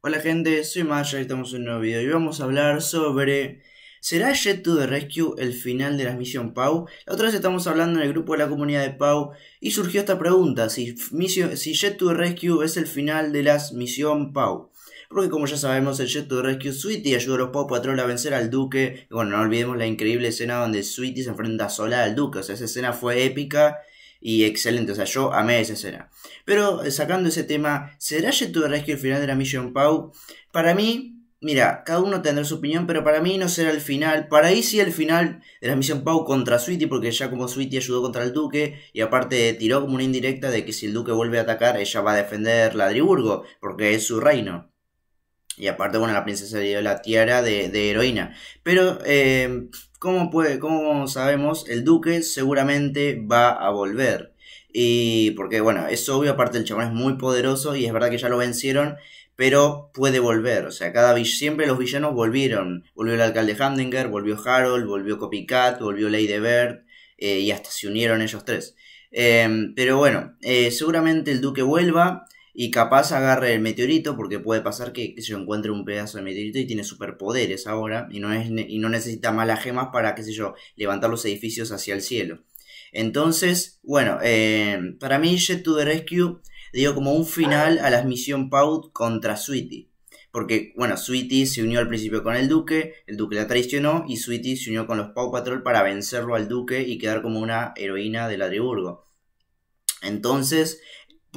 Hola gente, soy Maya y estamos en un nuevo video y vamos a hablar sobre ¿Será Jet to the Rescue el final de la misión Pau? La otra vez estamos hablando en el grupo de la comunidad de Pau y surgió esta pregunta, si, Jet to the Rescue es el final de las misión Pau. Porque como ya sabemos, el Jet to the Rescue Sweetie ayudó a los Pau Patrol a vencer al Duque. bueno, no olvidemos la increíble escena donde Sweetie se enfrenta sola al Duque, o sea, esa escena fue épica y excelente, o sea, yo amé esa escena. Pero eh, sacando ese tema, ¿será de que el final de la misión Pau? Para mí, mira, cada uno tendrá su opinión, pero para mí no será el final. Para ahí sí el final de la misión Pau contra Sweetie, porque ya como Sweetie ayudó contra el Duque, y aparte tiró como una indirecta de que si el Duque vuelve a atacar, ella va a defender Ladriburgo, porque es su reino. Y aparte, bueno, la princesa le dio la tierra de, heroína. Pero, eh, Cómo puede, como sabemos, el Duque seguramente va a volver. Y porque, bueno, es obvio, aparte el chabón es muy poderoso y es verdad que ya lo vencieron, pero puede volver. O sea, cada siempre los villanos volvieron. Volvió el alcalde Handinger, volvió Harold, volvió Copycat, volvió Lady Bird eh, y hasta se unieron ellos tres. Em, pero bueno, eh, seguramente el Duque vuelva y capaz agarre el meteorito, porque puede pasar que, se encuentre un pedazo de meteorito y tiene superpoderes ahora, y no, es, y no necesita más las gemas para, qué sé yo, levantar los edificios hacia el cielo. Entonces, bueno, eh, para mí Jet to the Rescue dio como un final a la misión Pout contra Sweetie. Porque, bueno, Sweetie se unió al principio con el Duque, el Duque la traicionó y Sweetie se unió con los Pau Patrol para vencerlo al Duque y quedar como una heroína del Adriburgo. Entonces,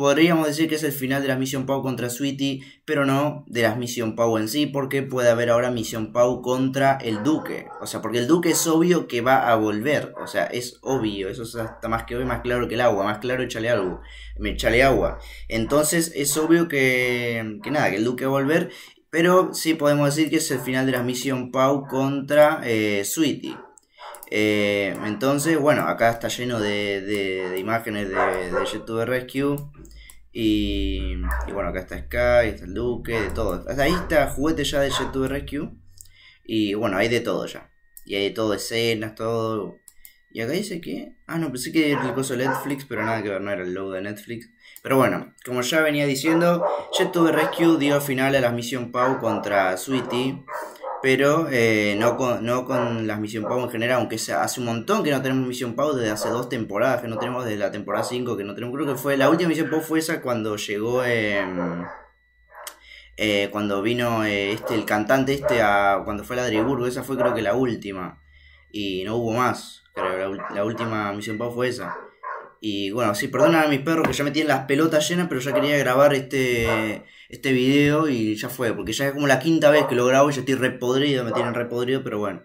Podríamos decir que es el final de la misión Pau contra Sweetie, pero no de la misión Pau en sí, porque puede haber ahora misión Pau contra el Duque. O sea, porque el Duque es obvio que va a volver. O sea, es obvio. Eso es hasta más que hoy, más claro que el agua. Más claro, échale algo. Échale agua. Entonces, es obvio que, que nada, que el Duque va a volver. Pero sí podemos decir que es el final de la misión Pau contra eh, Sweetie. Eh, entonces, bueno, acá está lleno de, de, imágenes de, de YouTube Rescue. Y, bueno, acá está Sky, está el de todo. ahí está juguete ya de Jet to Rescue. Y bueno, hay de todo ya. Y hay de todo, escenas, todo. Y acá dice que. Ah, no, pensé que era el de Netflix, pero nada que ver, no era el logo de Netflix. Pero bueno, como ya venía diciendo, Jet to Rescue dio final a la misión Pau contra Sweetie pero eh, no, con, no con las Misión Pau en general, aunque sea, hace un montón que no tenemos Misión Pau, desde hace dos temporadas que no tenemos, desde la temporada 5 que no tenemos, creo que fue, la última Misión Pau fue esa cuando llegó, em, eh, cuando vino eh, este, el cantante este, a, cuando fue a Ladriburgo, esa fue creo que la última, y no hubo más, creo la, la última Misión Pau fue esa. Y bueno, sí, perdonan a mis perros que ya me tienen las pelotas llenas, pero ya quería grabar este, este video y ya fue, porque ya es como la quinta vez que lo grabo y ya estoy repodrido, me tienen repodrido, pero bueno.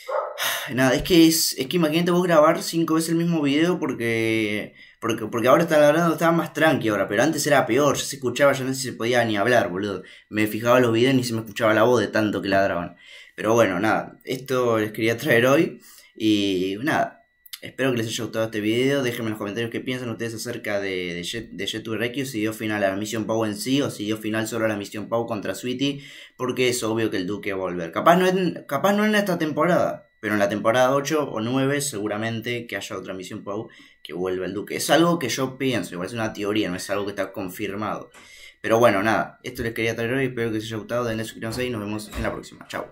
Nada, es que es, es que imagínate vos grabar cinco veces el mismo video porque, porque, porque ahora está hablando, estaba más tranqui ahora, pero antes era peor, ya se escuchaba, ya no se podía ni hablar, boludo. Me fijaba los videos y ni se me escuchaba la voz de tanto que ladraban. Pero bueno, nada, esto les quería traer hoy y nada, Espero que les haya gustado este video. Déjenme en los comentarios qué piensan ustedes acerca de, de, Jet, Si dio final a la misión Pau en sí o si dio final solo a la misión Pau contra Sweetie. Porque es obvio que el Duque va a volver. Capaz no, en, capaz no en esta temporada. Pero en la temporada 8 o 9 seguramente que haya otra misión Pau que vuelva el Duque. Es algo que yo pienso. Igual es una teoría. No es algo que está confirmado. Pero bueno, nada. Esto les quería traer hoy. Espero que les haya gustado. Denle suscribirse y nos vemos en la próxima. Chau.